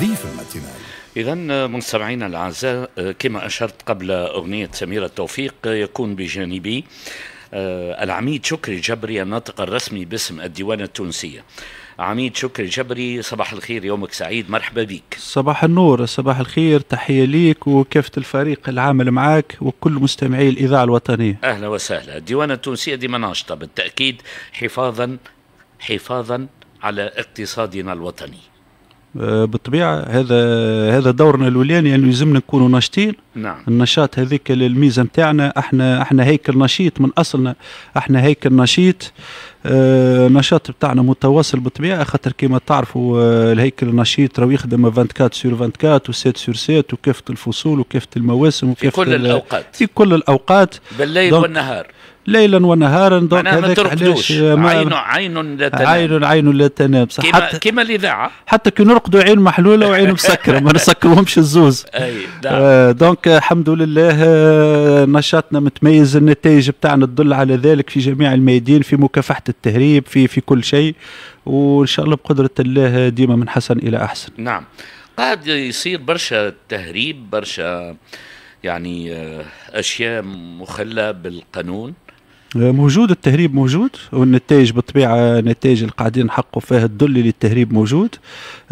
ضيف الماتينال إذا مستمعينا الأعزاء كما أشرت قبل أغنية سميرة التوفيق يكون بجانبي آه، العميد شكري جبري الناطق الرسمي باسم الديوان التونسية عميد شكري جبري صباح الخير يومك سعيد مرحبا بك صباح النور صباح الخير تحية ليك وكافة الفريق العامل معك وكل مستمعي الإذاعة الوطنية أهلا وسهلا الديوان التونسية ديما ناشطة بالتأكيد حفاظا حفاظا على اقتصادنا الوطني آه، بالطبيعه هذا هذا دورنا الاولاني يعني يلزمنا نكونوا ناشطين نعم. النشاط هذيك الميزه نتاعنا احنا احنا هيكل نشيط من اصلنا احنا هيكل نشيط النشاط اه بتاعنا متواصل بالطبيعه خاطر كما تعرفوا اه الهيكل النشيط راهو يخدم 24 سور 24 و 7 سور 7 وكافه الفصول وكافه المواسم وكافه في كل الاوقات في كل الاوقات بالليل والنهار ليلا ونهارا دونك هذاك علاش عين عين لا تنام عين عين لا تنام صح كما الاذاعه حتى كي نرقدوا عين محلوله وعين مسكره ما نسكرهمش الزوز اي نعم. آه دونك الحمد لله آه، نشاطنا متميز النتائج بتاعنا تدل على ذلك في جميع الميادين في مكافحه التهريب في في كل شيء وان شاء الله بقدره الله آه، ديما من حسن الى احسن نعم قاعد يصير برشا تهريب برشا يعني آه، اشياء مخله بالقانون آه، موجود التهريب موجود والنتائج بالطبيعه نتائج اللي قاعدين نحققوا فيها الدل للتهريب موجود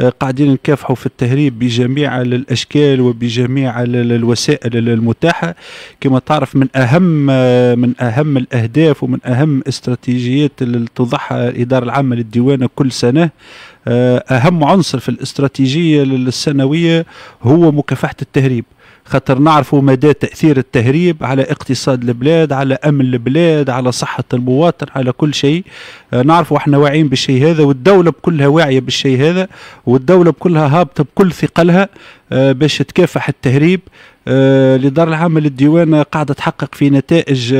آه، قاعدين نكافحوا في التهريب بجميع الاشكال وبجميع الوسائل المتاحه كما تعرف من اهم آه، من اهم الاهداف ومن اهم استراتيجيات اللي توضعها الاداره العامه للديوانه كل سنه اهم عنصر في الاستراتيجيه السنويه هو مكافحه التهريب خاطر نعرفوا مدى تاثير التهريب على اقتصاد البلاد على امن البلاد على صحه المواطن على كل شيء آه، نعرفوا احنا واعيين بالشيء هذا والدوله بكلها واعيه بالشيء هذا والدوله بكلها هابطه بكل ثقلها آه، باش تكافح التهريب آه، لدار العمل للديوان قاعدة تحقق في نتائج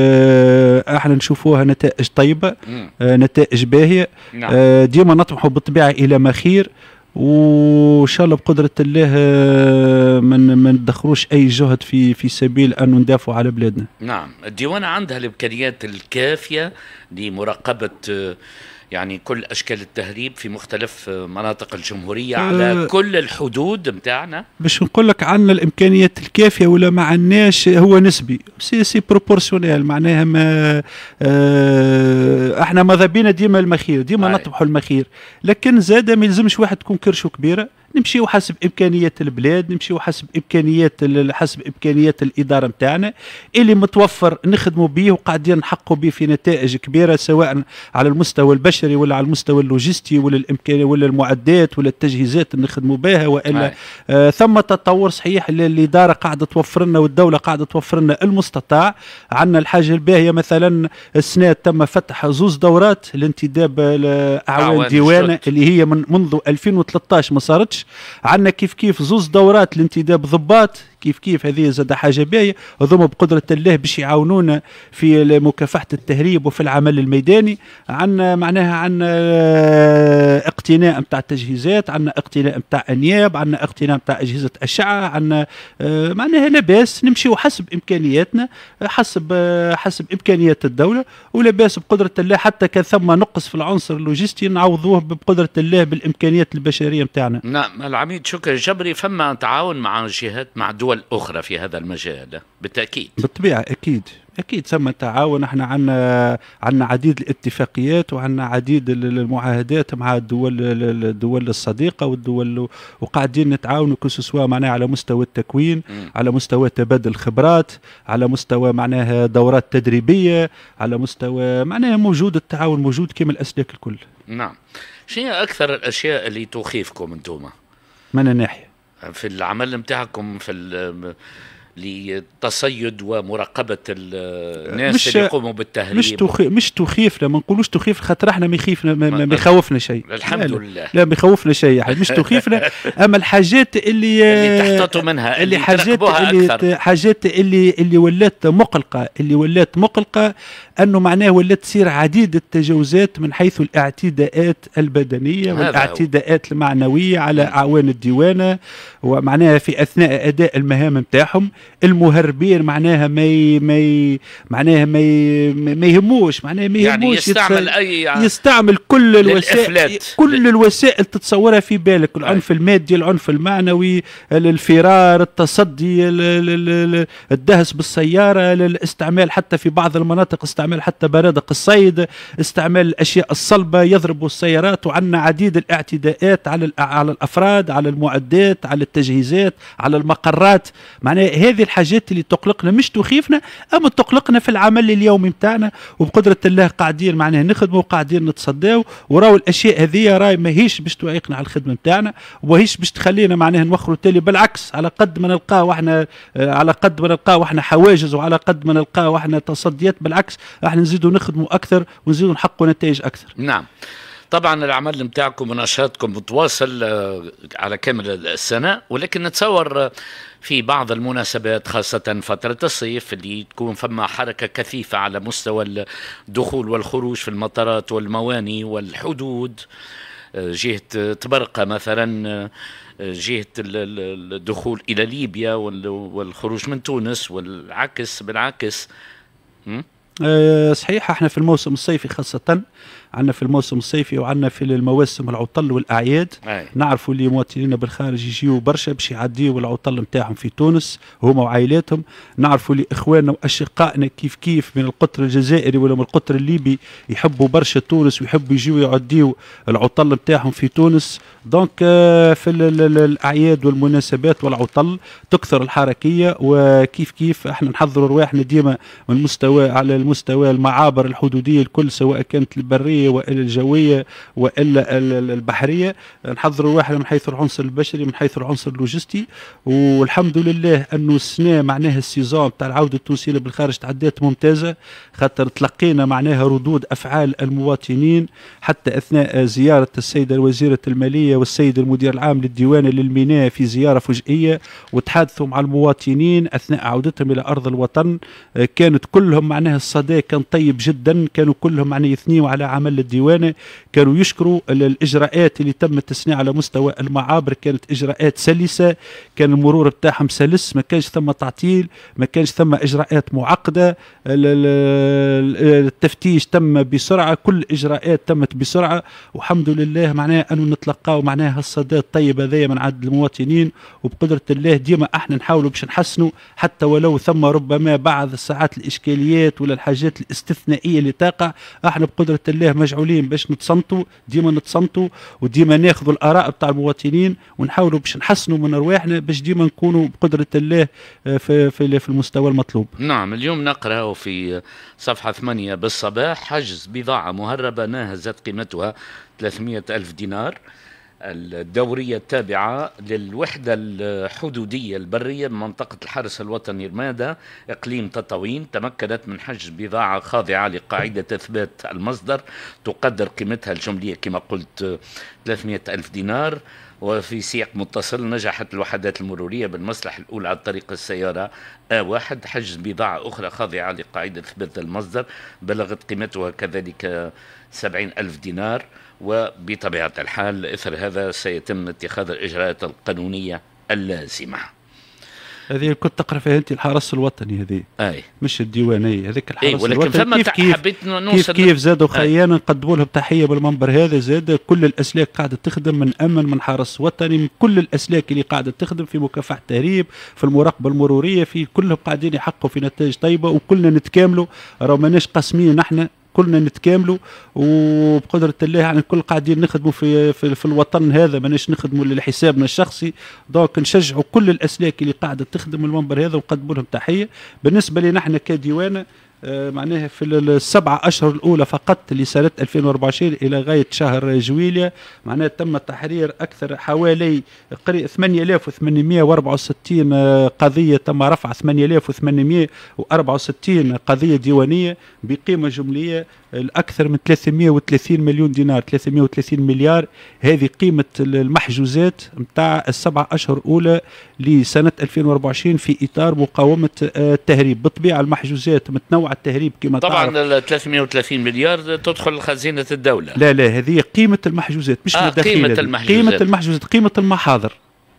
احنا نشوفوها نتائج طيبة نتائج باهية نعم. ديما نطمحوا بالطبيعة إلى ما خير وان شاء الله بقدره الله آه، ما ما ندخلوش اي جهد في في سبيل ان ندافعوا على بلادنا. نعم، الديوانه عندها الامكانيات الكافيه لمراقبه آه، يعني كل اشكال التهريب في مختلف مناطق الجمهوريه أه على كل الحدود نتاعنا باش نقول لك عندنا الامكانيات الكافيه ولا ما عندناش هو نسبي سي سي بروبورسيونيل معناها ما اه احنا ماذا بينا ديما المخير ديما نطمحوا المخير لكن زاد ما يلزمش واحد تكون كرشه كبيره نمشيو حسب امكانيات البلاد نمشيو حسب امكانيات حسب امكانيات الاداره نتاعنا اللي متوفر نخدموا به وقاعدين نحققوا به في نتائج كبيره سواء على المستوى البشري ولا على المستوى اللوجستي ولا الامكان ولا المعدات ولا التجهيزات اللي نخدموا بها والا آه ثم تطور صحيح الاداره قاعده توفر لنا والدوله قاعده توفر لنا المستطاع عندنا الحاجه الباهيه مثلا السنه تم فتح زوز دورات لانتداب اعوان ديوان اللي هي من منذ 2013 ما صارتش عندنا كيف كيف زوز دورات لانتداب ضباط كيف كيف هذه زاد حاجه باهيه هذوما بقدره الله باش يعاونونا في مكافحه التهريب وفي العمل الميداني عندنا معناها عندنا آه، اقتناء نتاع التجهيزات عندنا اقتناء نتاع انياب عندنا اقتناء نتاع اجهزه اشعه عندنا آه، معناها لاباس نمشيو حسب امكانياتنا حسب آه، حسب امكانيات الدوله ولاباس بقدره الله حتى كان ثم نقص في العنصر اللوجستي نعوضوه بقدره الله بالامكانيات البشريه نتاعنا نعم العميد شكر جبري فما تعاون مع جهات مع دول دول أخرى في هذا المجال بالتأكيد بالطبيعة أكيد أكيد ثم تعاون احنا عندنا عندنا عديد الاتفاقيات وعندنا عديد المعاهدات مع الدول الدول الصديقة والدول وقاعدين نتعاونوا كسوا معناها على مستوى التكوين م. على مستوى تبادل الخبرات على مستوى معناها دورات تدريبية على مستوى معناها موجود التعاون موجود كما الأسلاك الكل نعم شنو أكثر الأشياء اللي تخيفكم انتوما من الناحية في العمل بتاعكم في لتصيد ومراقبه الناس مش اللي يقوموا بالتهريب مش تخي... مش تخيف لا ما نقولوش تخيف خاطر احنا ما يخيفنا ما يخوفنا شيء الحمد لا لله لا ما يخوفنا شيء مش تخيفنا اما الحاجات اللي اللي تحتطوا منها اللي حاجات اللي أكثر. حاجات اللي اللي ولات مقلقه اللي ولات مقلقه انه معناه ولات تصير عديد التجاوزات من حيث الاعتداءات البدنيه والاعتداءات المعنويه على اعوان الديوانه ومعناها في اثناء اداء المهام نتاعهم المهربين معناها ما ما معناها ما ما يهموش معناها ما يعني يهموش يعني يستعمل اي يعني يستعمل كل الوسائل كل الوسائل تتصورها في بالك العنف المادي العنف المعنوي الفرار التصدي الدهس بالسياره الاستعمال حتى في بعض المناطق استعمال حتى برادق الصيد استعمال الاشياء الصلبه يضربوا السيارات وعنا عديد الاعتداءات على على الافراد على المعدات على التجهيزات على المقرات معناها هذه هذه الحاجات اللي تقلقنا مش تخيفنا اما تقلقنا في العمل اليومي نتاعنا وبقدره الله قاعدين معناها نخدموا وقاعدين نتصداو وراو الاشياء هذه راي ماهيش باش توعيقنا على الخدمه نتاعنا وهيش باش تخلينا معناها نوخروا تالي بالعكس على قد ما نلقاه احنا آه، على قد ما نلقاه احنا حواجز وعلى قد ما نلقاه احنا تصديات بالعكس احنا نزيدوا نخدموا اكثر ونزيدوا نحققوا نتائج اكثر نعم طبعا العمل نتاعكم ونشاطكم متواصل آه، على كامل السنه ولكن نتصور آه، في بعض المناسبات خاصة فترة الصيف اللي تكون فما حركة كثيفة على مستوى الدخول والخروج في المطارات والمواني والحدود آه، جهة تبرقة مثلا جهة الدخول إلى ليبيا والخروج من تونس والعكس بالعكس صحيح احنا في الموسم الصيفي خاصة عندنا في الموسم الصيفي وعندنا في المواسم العطل والاعياد نعرفوا اللي مواطنينا بالخارج يجيو برشا باش يعديوا العطل نتاعهم في تونس هما وعائلاتهم نعرفوا اللي اخواننا واشقائنا كيف كيف من القطر الجزائري ولا من القطر الليبي يحبوا برشا تونس ويحبوا يجيو يعديوا العطل نتاعهم في تونس دونك آه، في الاعياد والمناسبات والعطل تكثر الحركيه وكيف كيف احنا نحضروا رواحنا ديما من مستوى على المستوى المعابر الحدوديه الكل سواء كانت البريه البرية وإلا الجوية وإلا البحرية نحضر الواحد من حيث العنصر البشري من حيث العنصر اللوجستي والحمد لله أنه السنة معناها السيزون تاع العودة التونسية بالخارج تعدات ممتازة خاطر تلقينا معناها ردود أفعال المواطنين حتى أثناء زيارة السيدة وزيرة المالية والسيد المدير العام للديوان للميناء في زيارة فجئية وتحادثوا مع المواطنين أثناء عودتهم إلى أرض الوطن كانت كلهم معناها الصدى كان طيب جدا كانوا كلهم معناها يثنيوا على عمل العمل الديواني كانوا يشكروا الاجراءات اللي تم التسنيع على مستوى المعابر كانت اجراءات سلسه كان المرور بتاعهم سلس ما كانش ثم تعطيل ما كانش ثم اجراءات معقده التفتيش تم بسرعه كل الاجراءات تمت بسرعه والحمد لله معناها انه نتلقاو معناها الصدى الطيب هذايا من عند المواطنين وبقدره الله ديما احنا نحاولوا باش نحسنوا حتى ولو ثم ربما بعض الساعات الاشكاليات ولا الحاجات الاستثنائيه اللي تقع احنا بقدره الله مجعولين باش نتصنتوا ديما نتصنتوا وديما ناخذوا الاراء بتاع المواطنين ونحاولوا باش نحسنوا من ارواحنا باش ديما نكونوا بقدره الله آه، في في, في المستوى المطلوب. نعم اليوم نقرا في صفحه 8 بالصباح حجز بضاعه مهربه ناهزت قيمتها 300 ألف دينار الدورية التابعة للوحدة الحدودية البرية بمنطقة الحرس الوطني رمادة إقليم تطاوين تمكنت من حجز بضاعة خاضعة لقاعدة إثبات المصدر تقدر قيمتها الجملية كما قلت 300 ألف دينار وفي سياق متصل نجحت الوحدات المرورية بالمصلحة الأولى على طريق السيارة A1 حجز بضاعة أخرى خاضعة لقاعدة إثبات المصدر بلغت قيمتها كذلك 70 ألف دينار وبطبيعة الحال إثر هذا سيتم اتخاذ الإجراءات القانونية اللازمة هذه كنت تقرا فيها انت الحرس الوطني هذه اي مش الديوانيه هذيك الحرس أي ولكن الوطني كيف كيف حبيت كيف, كيف زادوا خيانا نقدموا لهم تحيه بالمنبر هذا زاد كل الاسلاك قاعده تخدم من امن من حرس وطني من كل الاسلاك اللي قاعده تخدم في مكافحه التهريب في المراقبه المروريه في كلهم قاعدين يحققوا في نتائج طيبه وكلنا نتكاملوا راه ماناش قاسمين نحن كلنا نتكاملوا وبقدره الله يعني الكل قاعدين نخدموا في, في, في الوطن هذا ماناش نخدموا لحسابنا الشخصي دونك نشجعوا كل الاسلاك اللي قاعده تخدم المنبر هذا ونقدموا لهم تحيه بالنسبه لنا احنا كديوانه آه، معناها في السبعة أشهر الأولى فقط لسنة 2024 إلى غاية شهر جويلية معناها تم تحرير أكثر حوالي 8864 آه، قضية تم رفع 8864 قضية ديوانية بقيمة جملية الأكثر من 330 مليون دينار 330 مليار هذه قيمة المحجوزات متاع السبعة أشهر الأولى لسنة 2024 في إطار مقاومة آه، التهريب بالطبيعة المحجوزات متنوعة التهريب كما طبعا ال 330 مليار تدخل خزينه الدوله لا لا هذه قيمه المحجوزات مش آه قيمه المحجوزات قيمه المحجوزات قيمه المحاضر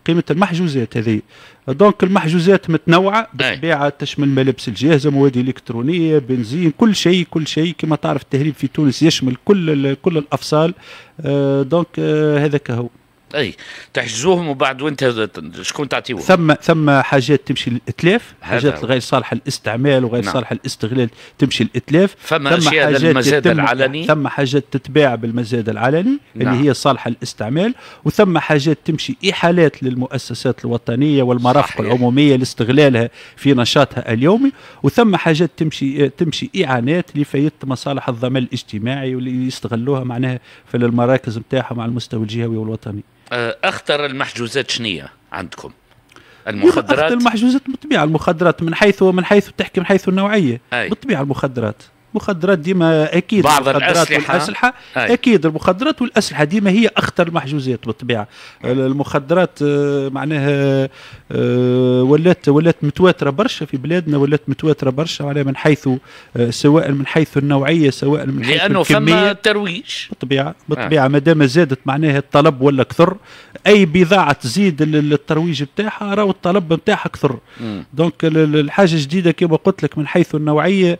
قيمه المحجوزات هذه دونك المحجوزات متنوعه بالطبيعه تشمل ملابس الجاهزه مواد الكترونيه بنزين كل شيء كل شيء كما تعرف التهريب في تونس يشمل كل كل الافصال آه، دونك آه، هذاك هو اي تحجزوهم وبعد وانت شكون تعطيوهم ثم ثم حاجات تمشي للاتلاف حاجات غير صالحه للاستعمال وغير نعم. صالحه للاستغلال تمشي للاتلاف ثم, ثم اشياء حاجات للمزاد العلني ثم حاجات تتباع بالمزاد العلني نعم. اللي هي صالحه للاستعمال وثم حاجات تمشي احالات للمؤسسات الوطنيه والمرافق صحيح. العموميه لاستغلالها في نشاطها اليومي وثم حاجات تمشي تمشي اعانات لفايده مصالح الضمان الاجتماعي واللي يستغلوها معناها في المراكز نتاعها على المستوى الجهوي والوطني آه، اخطر المحجوزات شنية عندكم المخدرات المحجوزات بالطبيعه المخدرات من حيث من حيث تحكي من حيث النوعيه بالطبيعه المخدرات مخدرات ديما اكيد بعض المخدرات الاسلحه, والأسلحة أي. اكيد المخدرات والاسلحه ديما هي اخطر المحجوزات بالطبيعه المخدرات آه، معناها آه، ولات ولات متواتره برشا في بلادنا ولات متواتره برشا معناها من حيث آه، سواء من حيث النوعيه سواء من حيث لانه فما ترويج بالطبيعه بالطبيعه ما دام زادت معناها الطلب ولا كثر اي بضاعه تزيد الترويج بتاعها راهو الطلب بتاعها كثر دونك الحاجه الجديده كما قلت لك من حيث النوعيه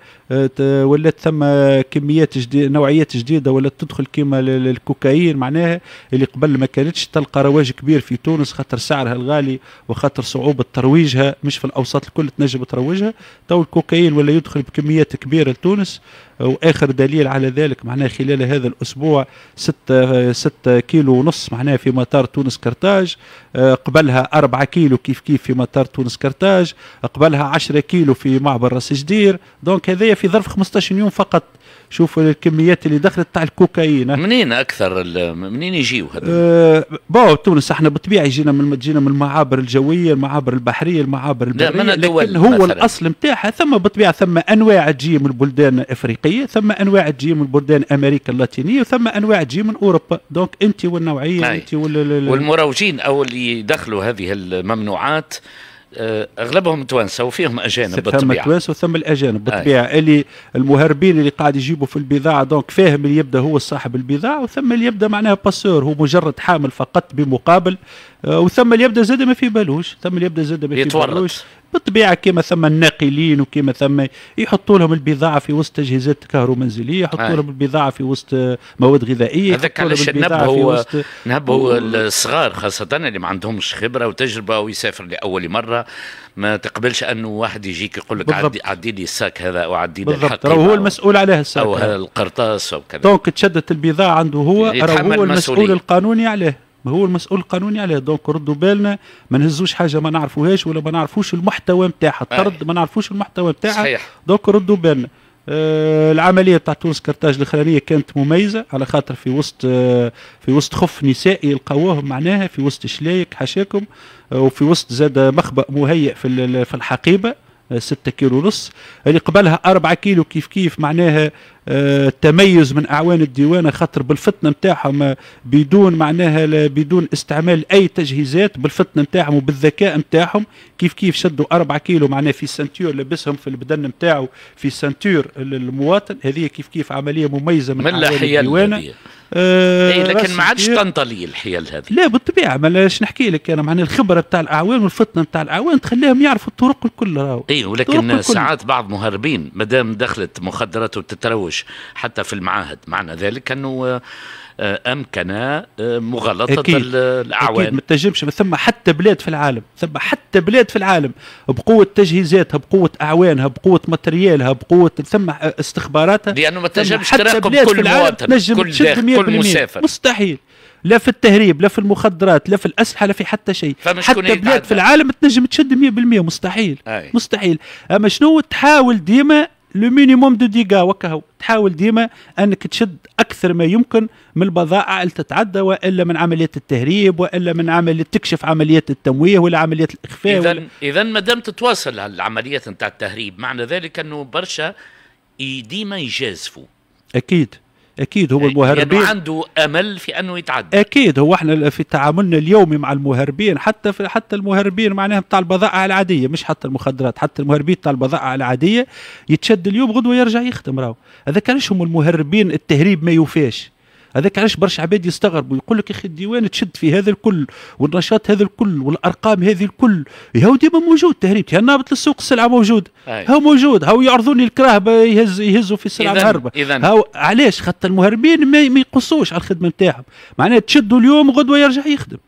ولات ثم كميات جديدة نوعيات جديده ولات تدخل كيما الكوكايين معناها اللي قبل ما كانتش تلقى رواج كبير في تونس خاطر سعرها الغالي وخاطر صعوبه ترويجها مش في الاوساط الكل تنجم تروجها تو الكوكايين ولا يدخل بكميات كبيره لتونس واخر دليل على ذلك معناه خلال هذا الاسبوع 6 6 كيلو ونص معناه في مطار تونس كرتاج آه، قبلها 4 كيلو كيف كيف في مطار تونس كرتاج قبلها 10 كيلو في معبر راس جدير دونك هذايا في ظرف 15 يوم فقط شوف الكميات اللي دخلت تاع الكوكايين منين اكثر منين يجيو هذا أه بو تونس احنا بالطبيعه جينا من جينا من المعابر الجويه المعابر البحريه المعابر البريه لكن هو مثلاً. الاصل نتاعها ثم بالطبيعه ثم انواع تجي من البلدان الافريقيه الافريقيه ثم انواع تجي من بلدان امريكا اللاتينيه وثم انواع تجي من اوروبا دونك انت والنوعيه انت وال... والمروجين او اللي يدخلوا هذه الممنوعات آه، اغلبهم توانسه وفيهم اجانب بالطبيعه ثم توانسه وثم الاجانب بالطبيعه آه. اللي المهربين اللي قاعد يجيبوا في البضاعه دونك فاهم اللي يبدا هو صاحب البضاعه وثم اللي يبدا معناها باسور هو مجرد حامل فقط بمقابل آه، وثم اللي يبدا زاد ما في بالوش ثم اللي يبدا زاد ما في بالوش بالطبيعه كما ثم الناقلين وكما ثم يحطوا لهم البضاعه في وسط تجهيزات كهرومنزليه يحطوا آه. لهم البضاعه في وسط مواد غذائيه هذاك علاش نبهوا نبهوا الصغار خاصه اللي ما عندهمش خبره وتجربه ويسافر لاول مره ما تقبلش انه واحد يجيك يقول لك عدي, عدي لي الساك هذا وعدي لي بالضبط هو المسؤول عليه الساك او القرطاس او كذا دونك تشدت البضاعه عنده هو هو المسؤول القانوني عليه هو المسؤول القانوني عليه دونك ردوا بالنا ما نهزوش حاجه ما نعرفوهاش ولا ما نعرفوش المحتوى نتاعها الطرد ما نعرفوش المحتوى نتاعها دونك ردوا بالنا آه العمليه تاع تونس كرتاج الاخرانيه كانت مميزه على خاطر في وسط آه في وسط خف نسائي لقوهم معناها في وسط شلايك حاشاكم آه وفي وسط زاد مخبأ مهيئ في في الحقيبه 6 كيلو ونص اللي قبلها 4 كيلو كيف كيف معناها آه، تميز من اعوان الديوانه خاطر بالفتنه نتاعهم بدون معناها بدون استعمال اي تجهيزات بالفتنه نتاعهم وبالذكاء نتاعهم كيف كيف شدوا 4 كيلو معناها في سنتور لبسهم في البدن نتاعو في سنتور المواطن هذه كيف كيف عمليه مميزه من, من اعوان الديوانه آه، إيه، لكن ما عادش تنطلي الحيل هذه لا بالطبيعه ما لاش نحكي لك انا معني الخبره بتاع الاعوان والفطنه بتاع الاعوان تخليهم يعرفوا الطرق الكل راهو اي ولكن ساعات بعض مهربين مادام دخلت مخدرات وتتروش حتى في المعاهد معنى ذلك انه آه، امكن آه، مغالطه أكيد. الاعوان اكيد ما تنجمش ثم حتى بلاد في العالم ثم حتى بلاد في العالم بقوه تجهيزاتها بقوه اعوانها بقوه ماتريالها بقوه ثم استخباراتها لانه ما تنجمش تراقب كل مواطن كل داخل كل مسافر مستحيل لا في التهريب لا في المخدرات لا في الاسلحه لا في حتى شيء حتى بلاد في العالم تنجم تشد 100% مستحيل أي. مستحيل اما شنو تحاول ديما لو مينيموم دو ديغا وكهو تحاول ديما انك تشد اكثر ما يمكن من البضائع اللي تتعدى والا من عمليه التهريب والا من عمليه تكشف عمليات التمويه ولا عمليات الاخفاء اذا ولا... اذا ما دام تتواصل العمليات نتاع التهريب معنى ذلك انه برشا ديما يجازفوا اكيد اكيد هو المهربين يعني عنده امل في انه يتعدى اكيد هو احنا في تعاملنا اليومي مع المهربين حتى في حتى المهربين معناها بتاع البضائع العاديه مش حتى المخدرات حتى المهربين بتاع البضائع العاديه يتشد اليوم غدوه يرجع يخدم راهو هذا كانش هم المهربين التهريب ما يوفاش هذاك علاش برشا عباد يستغربوا يقول لك يا اخي الديوان تشد في هذا الكل والنشاط هذا الكل والارقام هذه الكل هو ديما موجود تهريبتي نابط للسوق السلعه موجود هاو هو موجود هاو يعرضوني الكراهبه يهز يهزوا في السلعه مهربه هاو علاش خاطر المهربين ما يقصوش على الخدمه نتاعهم معناها تشدوا اليوم غدوه يرجع يخدم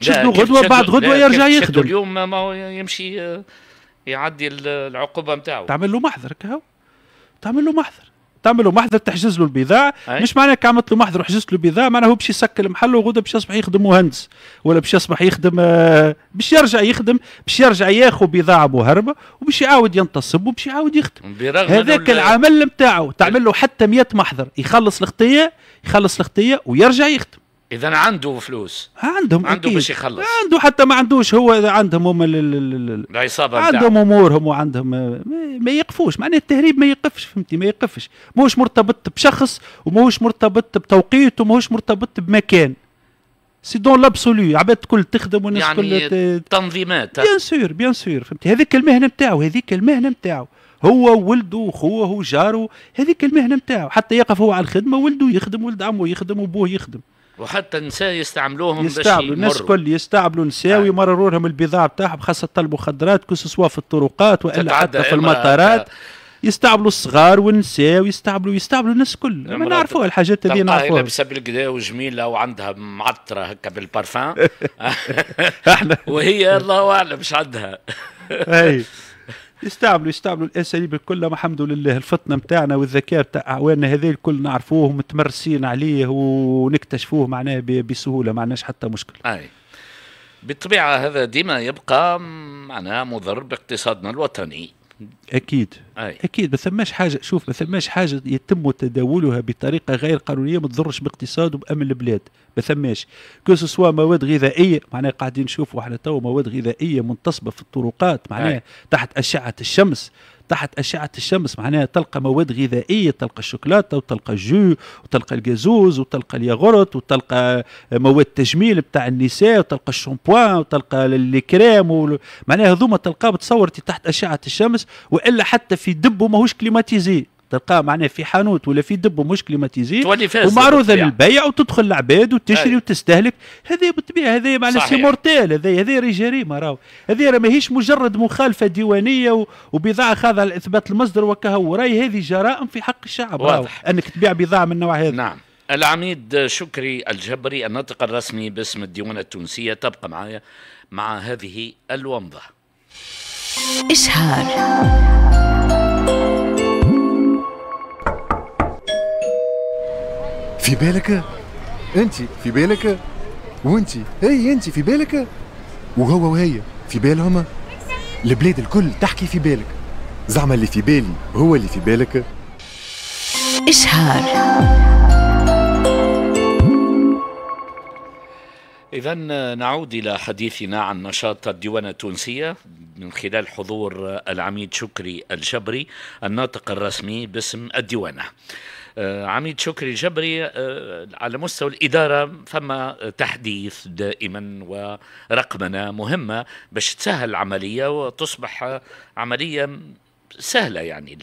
تشدوا غدوه بعد غدوه يرجع يخدم اليوم ما هو يمشي يعدي العقوبه نتاعو تعمل له محضر كهو تعمل له محضر تعمل له محضر تحجز له البضاعة مش معناها كي عملت له محضر وحجزت له البضاعة معناها هو باش يسكر المحل وغدا باش يصبح يخدم مهندس ولا باش يصبح يخدم آه، باش يرجع يخدم باش يرجع ياخذ بضاعة مهربة وباش يعاود ينتصب وباش يعاود يخدم هذاك العمل نتاعو تعمل له حتى 100 محضر يخلص الخطية يخلص الخطية ويرجع يخدم اذا عنده فلوس عندهم عنده باش يخلص عنده حتى ما عندوش هو عندهم هم العصابه عندهم امورهم وعندهم ما يقفوش معناه التهريب ما يقفش فهمتي ما يقفش ماهوش مرتبط بشخص وماهوش مرتبط بتوقيت وماهوش مرتبط بمكان سي دون لابسولو عباد الكل تخدم والناس يعني الكل يعني تنظيمات بيان سور بيان سور فهمتي هذيك المهنه نتاعو هذيك المهنه نتاعو هو ولده وخوه وجاره هذيك المهنه نتاعو حتى يقف هو على الخدمه ولده يخدم ولد عمه يخدم وبوه يخدم وحتى النساء يستعملوهم يستعملوا الناس الكل يستعملوا النساء آه. ويمرروا لهم البضاعه بتاعهم خاصه المخدرات كو سوا في الطرقات والا حتى في المطارات يستعملوا الصغار والنساء ويستعملوا يستعملوا الناس الكل نعم، ما نعرفوها الحاجات هذه نعرفوها لابسه بالكدا وجميله وعندها معطره هكا بالبارفان وهي الله اعلم مش عندها يستعملوا يستعملوا الاساليب e الكل نعم، الحمد لله الفطنه نتاعنا والذكاء نتاع اعواننا هذي الكل نعرفوه ومتمرسين عليه ونكتشفوه معناه بسهوله ما عندناش حتى مشكل. اي بالطبيعه هذا ديما يبقى معناه مضر باقتصادنا الوطني اكيد أي. اكيد ما ثماش حاجه شوف ما ثماش حاجه يتم تداولها بطريقه غير قانونيه ما تضرش باقتصاد وبامن البلاد ما ثماش كو سوا مواد غذائيه معناها قاعدين نشوفوا احنا تو مواد غذائيه منتصبه في الطرقات معناها تحت اشعه الشمس تحت أشعة الشمس معناها تلقى مواد غذائية تلقى الشوكولاتة وتلقى الجو وتلقى الجازوز وتلقى الياغورت وتلقى مواد تجميل بتاع النساء وتلقى الشامبوان وتلقى الكريم معناها هذوما تلقاه بتصورتي تحت أشعة الشمس وإلا حتى في دب ماهوش كليماتيزي تلقاها معناها في حانوت ولا في دب مش كليماتيزي ومعروضه للبيع وتدخل العباد وتشري أي. وتستهلك هذه بالطبيعه هذه معناها سي مورتيل هذه هذه راهي جريمه راهو هذه راه ماهيش مجرد مخالفه ديوانيه وبضاعه خاضعه لاثبات المصدر وكهو راي هذه جرائم في حق الشعب واضح انك تبيع بضاعه من النوع هذا نعم العميد شكري الجبري الناطق الرسمي باسم الديوان التونسيه تبقى معايا مع هذه الومضه اشهار في بالك انت في بالك وانت هي انت في بالك وهو وهي في بالهم البلاد الكل تحكي في بالك زعما اللي في بالي هو اللي في بالك اشهار إذا نعود إلى حديثنا عن نشاط الديوانة التونسية من خلال حضور العميد شكري الجبري الناطق الرسمي باسم الديوانه. آه، عميد شكري جبري آه، على مستوى الإدارة فما تحديث دائما ورقمنة مهمة باش تسهل العملية وتصبح عملية سهلة يعني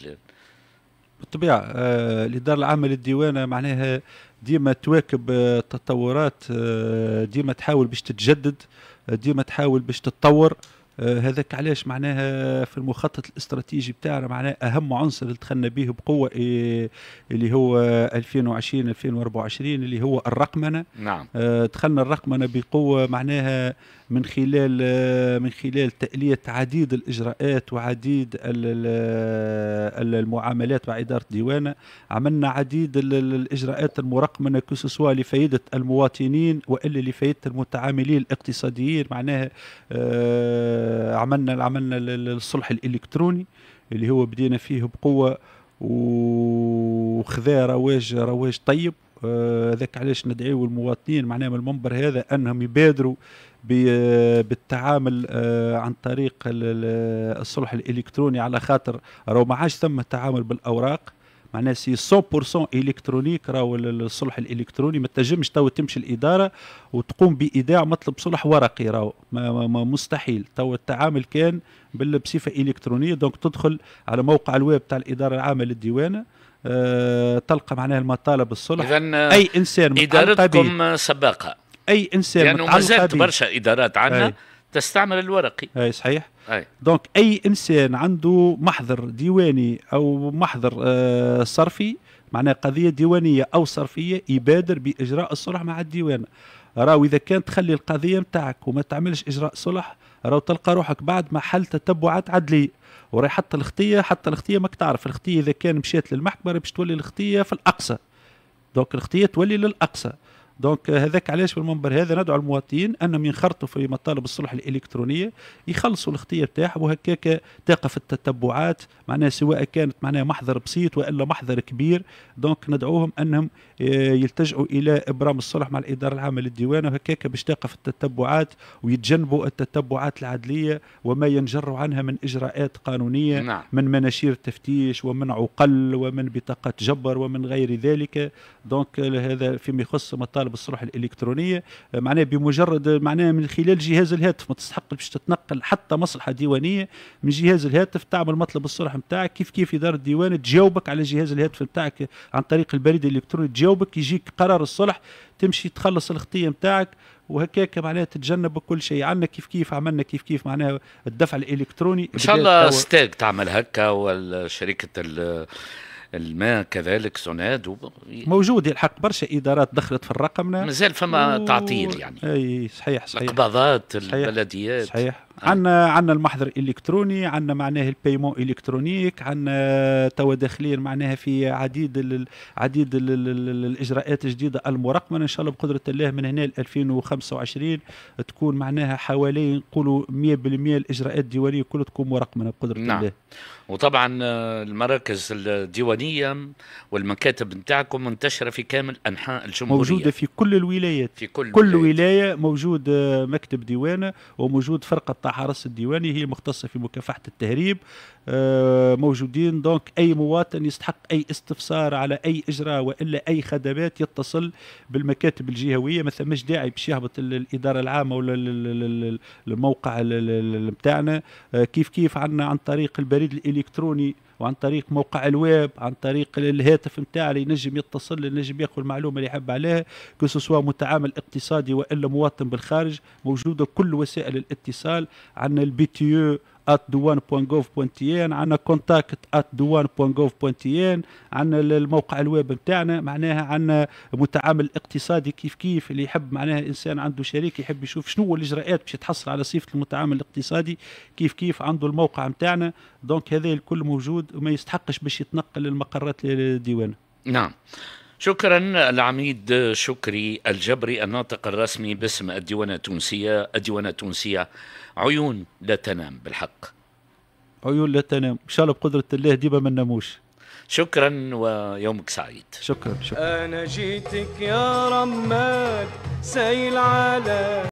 بالطبيعة آه، الإدارة العامة للديوانة معناها ديما تواكب التطورات ديما تحاول باش تتجدد ديما تحاول باش تتطور آه، هذاك علاش معناها في المخطط الاستراتيجي بتاعنا معناها اهم عنصر اللي دخلنا به بقوه إيه، اللي هو 2020 2024 اللي هو الرقمنه نعم آه، دخلنا الرقمنه بقوه معناها من خلال آه، من خلال تاليه عديد الاجراءات وعديد المعاملات مع اداره ديوانة عملنا عديد الاجراءات المرقمنه كسوسوا لفائده المواطنين والا لفائده المتعاملين الاقتصاديين معناها آه، عملنا عملنا الصلح الالكتروني اللي هو بدينا فيه بقوه وخذا رواج رواج طيب آه، هذاك علاش ندعيو المواطنين معناها من المنبر هذا انهم يبادروا آه، بالتعامل عن طريق الصلح الالكتروني على خاطر راهو ما عادش ثم التعامل بالاوراق معناها سي 100% الكترونيك راهو الصلح الالكتروني ما تنجمش تو تمشي الاداره وتقوم بايداع مطلب صلح ورقي راهو مستحيل تو التعامل كان بصفه الكترونيه دونك تدخل على موقع الويب تاع الاداره العامه للديوانه أه تلقى معناها المطالب الصلح آه، اي انسان ادارتكم سباقه اي انسان لانه يعني مازالت برشا ادارات عندنا تستعمل الورقي اي صحيح اي دونك اي انسان عنده محضر ديواني او محضر آه صرفي معناها قضيه ديوانيه او صرفيه يبادر باجراء الصلح مع الديوان راهو اذا كان تخلي القضيه نتاعك وما تعملش اجراء صلح راهو تلقى روحك بعد ما حل تتبعات عدليه وراي حتى الخطيه حتى الخطيه ماك تعرف الخطيه اذا كان مشات للمحكمه باش تولي الخطيه في الاقصى دونك الخطيه تولي للاقصى دونك euh, هذاك علاش في المنبر هذا ندعو المواطنين انهم ينخرطوا في مطالب الصلح الالكترونيه يخلصوا الاختيار تاعهم وهكاك تقف التتبعات معناها سواء كانت معناها محضر بسيط والا محضر كبير دونك ندعوهم انهم آه، يلتجئوا الى ابرام الصلح مع الاداره العامه للديوان وهكاك باش تقف التتبعات ويتجنبوا التتبعات العدليه وما ينجر عنها من اجراءات قانونيه نعم. من مناشير تفتيش ومن عقل ومن بطاقه جبر ومن غير ذلك دونك euh, هذا فيما يخص مطالب الصلح الالكترونيه آه، معناه بمجرد آه، معناه من خلال جهاز الهاتف ما تستحق باش تتنقل حتى مصلحه ديوانيه من جهاز الهاتف تعمل مطلب الصلح نتاعك كيف كيف اداره الديوان تجاوبك على جهاز الهاتف نتاعك عن طريق البريد الالكتروني يجاوبك يجيك قرار الصلح تمشي تخلص الخطيه نتاعك وهكاك معناها تتجنب كل شيء عندنا كيف كيف عملنا كيف كيف معناها الدفع الالكتروني ان شاء الله ستاك تعمل هكا والشركه الماء كذلك سوناد و... موجود الحق برشا ادارات دخلت في الرقم مازال فما و... تعطيل يعني اي صحيح صحيح القبضات البلديات صحيح عندنا عندنا المحضر الالكتروني عندنا معناه البيمون الكترونيك عندنا آه، توا داخليا معناها في عديد العديد عديد الاجراءات الجديده المرقمنه ان شاء الله بقدره الله من هنا ل 2025 تكون معناها حوالي نقولوا 100% الاجراءات الديوانيه كلها تكون مرقمنه بقدره نعم. الله وطبعا آه، المراكز الديوانيه والمكاتب نتاعكم منتشره في كامل انحاء الجمهوريه موجوده في كل الولايات في كل, كل ولايه موجود آه، مكتب ديوانه وموجود فرقه حرس الديواني هي المختصه في مكافحه التهريب آه، موجودين دونك اي مواطن يستحق اي استفسار على اي اجراء والا اي خدمات يتصل بالمكاتب الجهويه ما ثماش داعي باش يهبط الاداره العامه ولا الموقع بتاعنا آه، كيف كيف عندنا عن طريق البريد الالكتروني وعن طريق موقع الويب عن طريق الهاتف نتاعه اللي ينجم يتصل اللي ينجم ياخذ المعلومه اللي يحب عليها كسوا متعامل اقتصادي والا مواطن بالخارج موجوده كل وسائل الاتصال عن البي تي at douane.gov.tn عندنا contact at douane.gov.tn عندنا الموقع الويب نتاعنا معناها عندنا متعامل اقتصادي كيف كيف اللي يحب معناها انسان عنده شريك يحب يشوف شنو الاجراءات باش يتحصل على صفه المتعامل الاقتصادي كيف كيف عنده الموقع نتاعنا دونك هذا الكل موجود وما يستحقش باش يتنقل للمقرات الديوان نعم شكرا العميد شكري الجبري الناطق الرسمي باسم الديوانة التونسية الديوانة التونسية عيون لا تنام بالحق عيون لا تنام إن شاء الله بقدرة الله ديما ما ناموش شكرا ويومك سعيد شكرا شكرا أنا جيتك يا رماد سيل على